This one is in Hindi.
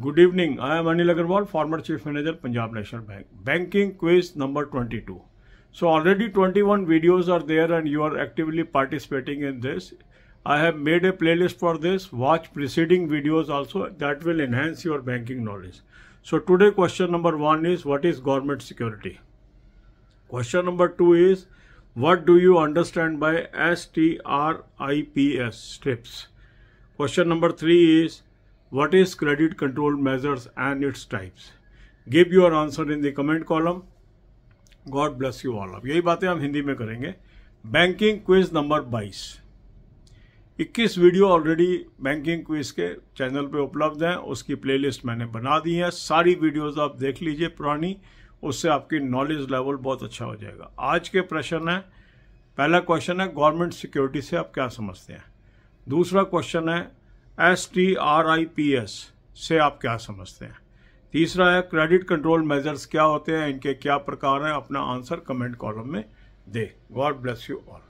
Good evening. I am Anil Agarwal, former Chief Manager, Punjab National Bank. Banking quiz number 22. So already 21 videos are there and you are actively participating in this. I have made a playlist for this. Watch preceding videos also. That will enhance your banking knowledge. So today question number 1 is what is government security? Question number 2 is what do you understand by STRIPS? Strips. Question number 3 is What is credit control measures and its types? Give your answer in the comment column. God bless you all. अब यही बातें हम हिंदी में करेंगे banking quiz number 22 21 video already banking quiz के चैनल पे उपलब्ध हैं उसकी प्लेलिस्ट मैंने बना दी है सारी वीडियोस आप देख लीजिए पुरानी उससे आपकी नॉलेज लेवल बहुत अच्छा हो जाएगा आज के प्रश्न है पहला क्वेश्चन है गवर्नमेंट सिक्योरिटी से आप क्या समझते हैं दूसरा क्वेश्चन है S T R I P S से आप क्या समझते हैं तीसरा है क्रेडिट कंट्रोल मेजर्स क्या होते हैं इनके क्या प्रकार हैं अपना आंसर कमेंट कॉलम में दे गॉड ब्लेस यू ऑल